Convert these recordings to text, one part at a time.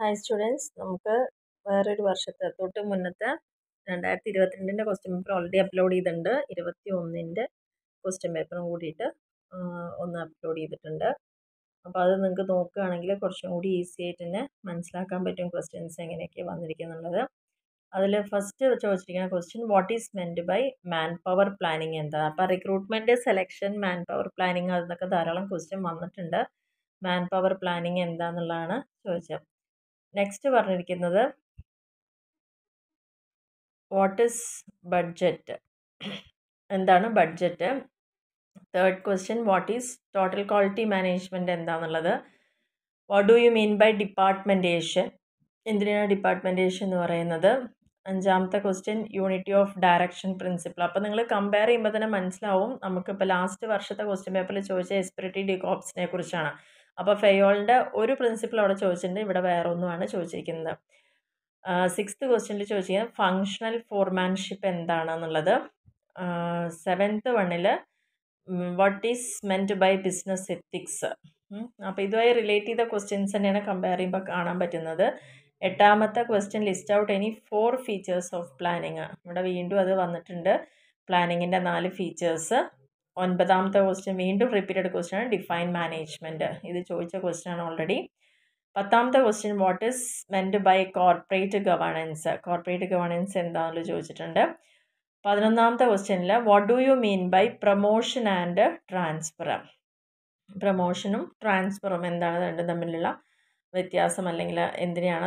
hi students നമുക്ക് വേറൊരു വർഷത്തെ തൊട്ട് മുന്നത്തെ രണ്ടായിരത്തി ഇരുപത്തിരണ്ടിൻ്റെ ക്വസ്റ്റ്യൻ പേപ്പർ ഓൾറെഡി അപ്ലോഡ് ചെയ്തിട്ടുണ്ട് ഇരുപത്തി ഒന്നിൻ്റെ ക്വസ്റ്റ്യൻ പേപ്പറും കൂടിയിട്ട് ഒന്ന് അപ്ലോഡ് ചെയ്തിട്ടുണ്ട് അപ്പോൾ അത് നിങ്ങൾക്ക് നോക്കുകയാണെങ്കിൽ കുറച്ചും കൂടി ഈസി ആയിട്ട് തന്നെ മനസ്സിലാക്കാൻ പറ്റും ക്വസ്റ്റ്യൻസ് എങ്ങനെയൊക്കെ വന്നിരിക്കുന്നുള്ളത് അതിൽ ഫസ്റ്റ് ചോദിച്ചിരിക്കുന്ന question what is meant by man power planning എന്താ അപ്പോൾ recruitment selection man power planning അതൊക്കെ ധാരാളം ക്വസ്റ്റ്യൻ വന്നിട്ടുണ്ട് മാൻ പവർ പ്ലാനിങ് എന്താന്നുള്ളതാണ് ചോദിച്ചത് നെക്സ്റ്റ് പറഞ്ഞിരിക്കുന്നത് വാട്ട് ഇസ് ബഡ്ജറ്റ് എന്താണ് budget third question what is total quality management എന്താണെന്നുള്ളത് what do you mean by departmentation എന്തിനാണ് ഡിപ്പാർട്ട്മെൻറ്റേഷൻ എന്ന് പറയുന്നത് അഞ്ചാമത്തെ question unity of direction principle അപ്പോൾ നിങ്ങൾ കമ്പയർ ചെയ്യുമ്പോൾ തന്നെ മനസ്സിലാവും നമുക്കിപ്പോൾ ലാസ്റ്റ് വർഷത്തെ ക്വസ്റ്റ്യൻ പേപ്പറിൽ ചോദിച്ച എസ്പിരിറ്റി ഡി കോപ്സിനെ കുറിച്ചാണ് അപ്പോൾ ഫെയോളിൻ്റെ ഒരു പ്രിൻസിപ്പിൾ അവിടെ ചോദിച്ചിട്ടുണ്ട് ഇവിടെ വേറെ ഒന്നുമാണ് ചോദിച്ചിരിക്കുന്നത് സിക്സ്ത് ക്വസ്റ്റ്യനിൽ ചോദിച്ചിരിക്കുന്നത് ഫങ്ഷണൽ ഫോർമാൻഷിപ്പ് എന്താണെന്നുള്ളത് സെവൻത്ത് വണ്ണിൽ what is meant by business ethics അപ്പോൾ ഇതുമായി റിലേറ്റ് ചെയ്ത ക്വസ്റ്റ്യൻസ് തന്നെയാണ് കമ്പയർ ചെയ്യുമ്പോൾ കാണാൻ പറ്റുന്നത് എട്ടാമത്തെ question list out any four features of planning ഇവിടെ വീണ്ടും അത് വന്നിട്ടുണ്ട് പ്ലാനിങ്ങിൻ്റെ നാല് ഫീച്ചേഴ്സ് ഒൻപതാമത്തെ ക്വസ്റ്റ്യൻ വീണ്ടും റിപ്പീറ്റഡ് ക്വസ്റ്റ്യൻ ആണ് ഡിഫൈൻ മാനേജ്മെൻറ്റ് ഇത് ചോദിച്ച ക്വസ്റ്റ്യൻ ആണ് ഓൾറെഡി പത്താമത്തെ question what is meant by corporate governance corporate governance എന്താണെന്ന് ചോദിച്ചിട്ടുണ്ട് പതിനൊന്നാമത്തെ ക്വസ്റ്റ്യനിൽ what do you mean by promotion and transfer പ്രൊമോഷനും ട്രാൻസ്ഫറും എന്താണ് രണ്ടും തമ്മിലുള്ള വ്യത്യാസം അല്ലെങ്കിൽ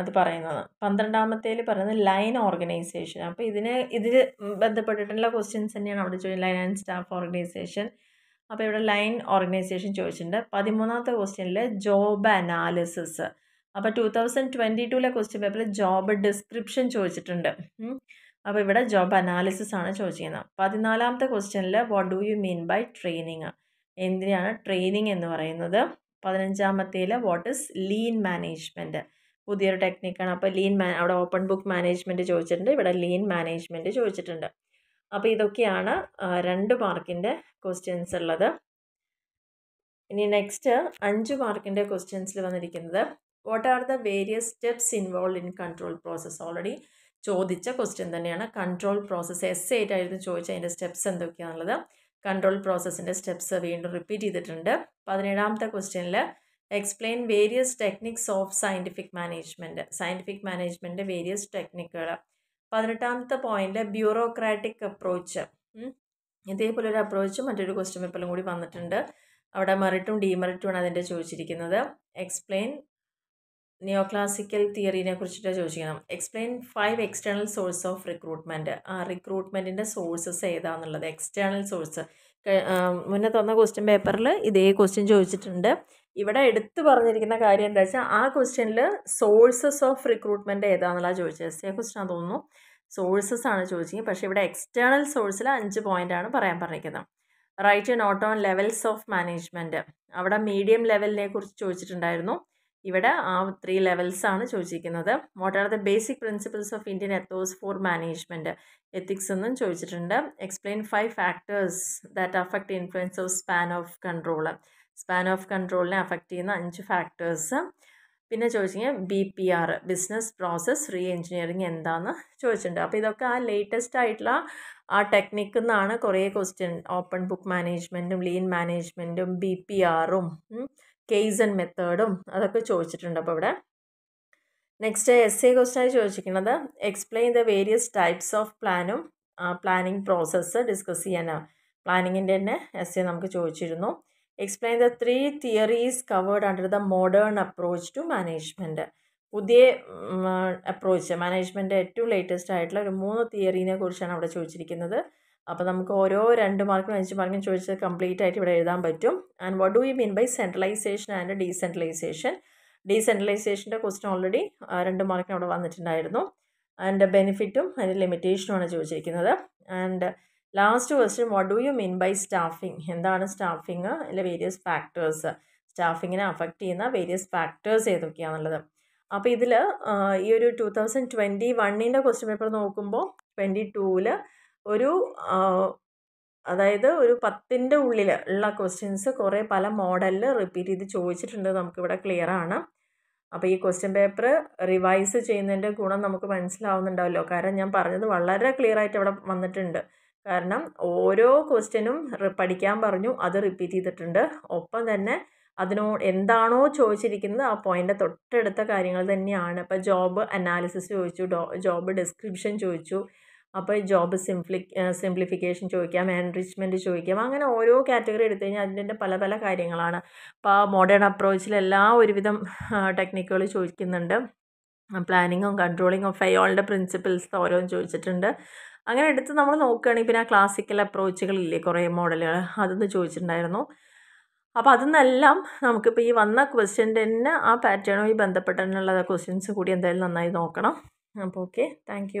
അത് പറയുന്നത് പന്ത്രണ്ടാമത്തേൽ പറയുന്നത് ലൈൻ ഓർഗനൈസേഷൻ അപ്പോൾ ഇതിന് ഇതിൽ ബന്ധപ്പെട്ടിട്ടുള്ള ക്വസ്റ്റ്യൻസ് തന്നെയാണ് അവിടെ ചോദിച്ചത് ലൈൻ ആൻഡ് സ്റ്റാഫ് ഓർഗനൈസേഷൻ അപ്പോൾ ഇവിടെ ലൈൻ ഓർഗനൈസേഷൻ ചോദിച്ചിട്ടുണ്ട് പതിമൂന്നാമത്തെ ക്വസ്റ്റ്യനിൽ ജോബ് അനാലിസിസ് അപ്പോൾ ടു തൗസൻഡ് ട്വൻറ്റി ടുവിലെ ക്വസ്റ്റ്യൻ പേപ്പറിൽ ജോബ് ഡിസ്ക്രിപ്ഷൻ ചോദിച്ചിട്ടുണ്ട് അപ്പോൾ ഇവിടെ ജോബ് അനാലിസിസ് ആണ് ചോദിച്ചിരിക്കുന്നത് പതിനാലാമത്തെ ക്വസ്റ്റ്യനിൽ what do you mean by training എന്തിനാണ് ട്രെയിനിങ് എന്ന് പറയുന്നത് പതിനഞ്ചാമത്തേല് വാട്ട് ഇസ് ലീൻ മാനേജ്മെൻറ്റ് പുതിയൊരു ടെക്നിക്കാണ് അപ്പോൾ ലീൻ മാ അവിടെ ഓപ്പൺ ബുക്ക് മാനേജ്മെൻറ്റ് ചോദിച്ചിട്ടുണ്ട് ഇവിടെ ലീൻ മാനേജ്മെൻറ്റ് ചോദിച്ചിട്ടുണ്ട് അപ്പോൾ ഇതൊക്കെയാണ് രണ്ട് മാർക്കിൻ്റെ ക്വസ്റ്റ്യൻസ് ഉള്ളത് ഇനി നെക്സ്റ്റ് അഞ്ച് മാർക്കിൻ്റെ ക്വസ്റ്റ്യൻസിൽ വന്നിരിക്കുന്നത് what are the various steps involve in control process already ചോദിച്ച ക്വസ്റ്റ്യൻ തന്നെയാണ് കൺട്രോൾ പ്രോസസ്സ് എസ് ആയിട്ടായിരുന്നു ചോദിച്ചത് അതിൻ്റെ സ്റ്റെപ്സ് എന്തൊക്കെയാണുള്ളത് കൺട്രോൾ പ്രോസസ്സിൻ്റെ സ്റ്റെപ്സ് വീണ്ടും റിപ്പീറ്റ് ചെയ്തിട്ടുണ്ട് പതിനേഴാമത്തെ ക്വസ്റ്റ്യനിൽ explain various techniques of scientific management scientific management various ടെക്നിക്കുകൾ പതിനെട്ടാമത്തെ പോയിൻ്റ് ബ്യൂറോക്രാറ്റിക് അപ്രോച്ച് ഇതേപോലെ ഒരു അപ്രോച്ച് മറ്റൊരു ക്വസ്റ്റ്യൻ പേപ്പറിലും കൂടി വന്നിട്ടുണ്ട് അവിടെ മെറിറ്റും ഡീമെറിറ്റുമാണ് അതിൻ്റെ ചോദിച്ചിരിക്കുന്നത് എക്സ്പ്ലെയിൻ നിയോ ക്ലാസിക്കൽ തിയറിനെ കുറിച്ചിട്ട് ചോദിക്കണം explain five external source of recruitment റിക്രൂട്ട്മെൻറ്റിൻ്റെ സോഴ്സസ് ഏതാന്നുള്ളത് എക്സ്റ്റേണൽ സോഴ്സ് മുന്നേ തന്ന ക്വസ്റ്റ്യൻ പേപ്പറിൽ ഇതേ ക്വസ്റ്റ്യൻ ചോദിച്ചിട്ടുണ്ട് ഇവിടെ എടുത്തു പറഞ്ഞിരിക്കുന്ന കാര്യം എന്താ വെച്ചാൽ ആ ക്വസ്റ്റ്യനിൽ സോഴ്സസ് ഓഫ് റിക്രൂട്ട്മെൻറ്റ് ഏതാണെന്നുള്ള ചോദിച്ചത് എസ് എ ക്വസ്റ്റ്യൻ തോന്നുന്നു സോഴ്സസ് ആണ് ചോദിച്ചത് പക്ഷേ ഇവിടെ എക്സ്റ്റേണൽ സോഴ്സിൽ അഞ്ച് പോയിൻ്റ് ആണ് പറയാൻ പറഞ്ഞിരിക്കുന്നത് write note on levels of management അവിടെ മീഡിയം ലെവലിനെ കുറിച്ച് ചോദിച്ചിട്ടുണ്ടായിരുന്നു ഇവിടെ ആ ത്രീ ലെവൽസാണ് ചോദിച്ചിരിക്കുന്നത് what are the basic principles of Indian ethos for management ethics എന്നും ചോദിച്ചിട്ടുണ്ട് explain five factors that affect influence of span of control span of കൺട്രോളിനെ അഫക്റ്റ് ചെയ്യുന്ന അഞ്ച് ഫാക്ടേഴ്സ് പിന്നെ ചോദിച്ചിട്ടുണ്ടെങ്കിൽ B P R business process re engineering എന്താണെന്ന് ചോദിച്ചിട്ടുണ്ട് അപ്പോൾ ഇതൊക്കെ ആ ലേറ്റസ്റ്റ് ആയിട്ടുള്ള ആ ടെക്നിക്ക് എന്നാണ് കുറേ ക്വസ്റ്റ്യൻ ഓപ്പൺ ബുക്ക് മാനേജ്മെൻറ്റും ലീൻ മാനേജ്മെൻറ്റും ബി പി ആറും കേസ് ആൻഡ് മെത്തേഡും അതൊക്കെ ചോദിച്ചിട്ടുണ്ട് അപ്പോൾ ഇവിടെ നെക്സ്റ്റ് എസ് എ ക്വസ്റ്റായി ചോദിച്ചിരിക്കുന്നത് explain the various types of പ്ലാനും പ്ലാനിങ് പ്രോസസ്സ് ഡിസ്കസ് ചെയ്യാനാണ് പ്ലാനിങ്ങിൻ്റെ തന്നെ എസ് എ നമുക്ക് ചോദിച്ചിരുന്നു explain the three theories covered under the modern approach to management പുതിയ അപ്രോച്ച് മാനേജ്മെൻറ്റ് ഏറ്റവും ലേറ്റസ്റ്റ് ആയിട്ടുള്ള ഒരു മൂന്ന് തിയറീനെ കുറിച്ചാണ് അവിടെ ചോദിച്ചിരിക്കുന്നത് അപ്പോൾ നമുക്ക് ഓരോ രണ്ട് മാർക്കും അഞ്ച് മാർക്കും ചോദിച്ചത് കംപ്ലീറ്റ് ആയിട്ട് ഇവിടെ എഴുതാൻ പറ്റും and what do you mean by centralisation and decentralisation ഡീസെൻട്രലൈസേഷൻ്റെ ക്വസ്റ്റൻ ഓൾറെഡി രണ്ട് മാർക്കിന് അവിടെ വന്നിട്ടുണ്ടായിരുന്നു ആൻഡ് ബെനിഫിറ്റും അതിൻ്റെ ആണ് ചോദിച്ചിരിക്കുന്നത് and last question what do you mean by staffing എന്താണ് സ്റ്റാഫിങ് അതിലെ വേരിയസ് ഫാക്ടേഴ്സ് സ്റ്റാഫിങ്ങിനെ അഫക്റ്റ് ചെയ്യുന്ന വേരിയസ് ഫാക്ടേഴ്സ് ഏതൊക്കെയാണുള്ളത് അപ്പോൾ ഇതിൽ ഈ ഒരു ടു തൗസൻഡ് ട്വൻറ്റി വണ്ണിൻ്റെ ക്വസ്റ്റ്യൻ പേപ്പർ നോക്കുമ്പോൾ ട്വൻറ്റി ടൂവിൽ ഒരു അതായത് ഒരു പത്തിൻ്റെ ഉള്ളിൽ ഉള്ള ക്വസ്റ്റ്യൻസ് കുറേ പല മോഡലിൽ റിപ്പീറ്റ് ചെയ്ത് ചോദിച്ചിട്ടുണ്ട് നമുക്കിവിടെ ആണ് അപ്പോൾ ഈ ക്വസ്റ്റ്യൻ പേപ്പർ റിവൈസ് ചെയ്യുന്നതിൻ്റെ ഗുണം നമുക്ക് മനസ്സിലാവുന്നുണ്ടാവല്ലോ കാരണം ഞാൻ പറഞ്ഞത് വളരെ ക്ലിയർ ആയിട്ട് ഇവിടെ വന്നിട്ടുണ്ട് കാരണം ഓരോ ക്വസ്റ്റ്യനും പഠിക്കാൻ പറഞ്ഞു അത് റിപ്പീറ്റ് ചെയ്തിട്ടുണ്ട് ഒപ്പം തന്നെ അതിനോ എന്താണോ ചോദിച്ചിരിക്കുന്നത് ആ പോയിൻ്റെ തൊട്ടടുത്ത കാര്യങ്ങൾ തന്നെയാണ് ഇപ്പോൾ ജോബ് അനാലിസിസ് ചോദിച്ചു ജോബ് ഡിസ്ക്രിപ്ഷൻ ചോദിച്ചു അപ്പോൾ ജോബ് സിംപ്ലി സിംപ്ലിഫിക്കേഷൻ ചോദിക്കാം എൻറിച്ച്മെൻറ്റ് ചോദിക്കാം അങ്ങനെ ഓരോ കാറ്റഗറി എടുത്തു കഴിഞ്ഞാൽ അതിൻ്റെ പല പല കാര്യങ്ങളാണ് അപ്പോൾ മോഡേൺ അപ്രോച്ചിലെല്ലാം ഒരുവിധം ടെക്നിക്കുകൾ ചോദിക്കുന്നുണ്ട് പ്ലാനിങ്ങും കൺട്രോളിങ്ങും ഫയോളിൻ്റെ പ്രിൻസിപ്പിൾസ് ഓരോന്ന് ചോദിച്ചിട്ടുണ്ട് അങ്ങനെ എടുത്ത് നമ്മൾ നോക്കുകയാണെങ്കിൽ പിന്നെ ആ ക്ലാസിക്കൽ അപ്രോച്ചുകളില്ലേ കുറേ മോഡലുകൾ അതൊന്ന് ചോദിച്ചിട്ടുണ്ടായിരുന്നു അപ്പോൾ അതെന്നെല്ലാം നമുക്കിപ്പോൾ ഈ വന്ന ക്വസ്റ്റ്യൻ്റെ തന്നെ ആ പാറ്റേണുമായി ബന്ധപ്പെട്ടതിനുള്ള ക്വസ്റ്റ്യൻസ് കൂടി എന്തായാലും നന്നായി നോക്കണം അപ്പോൾ ഓക്കെ താങ്ക്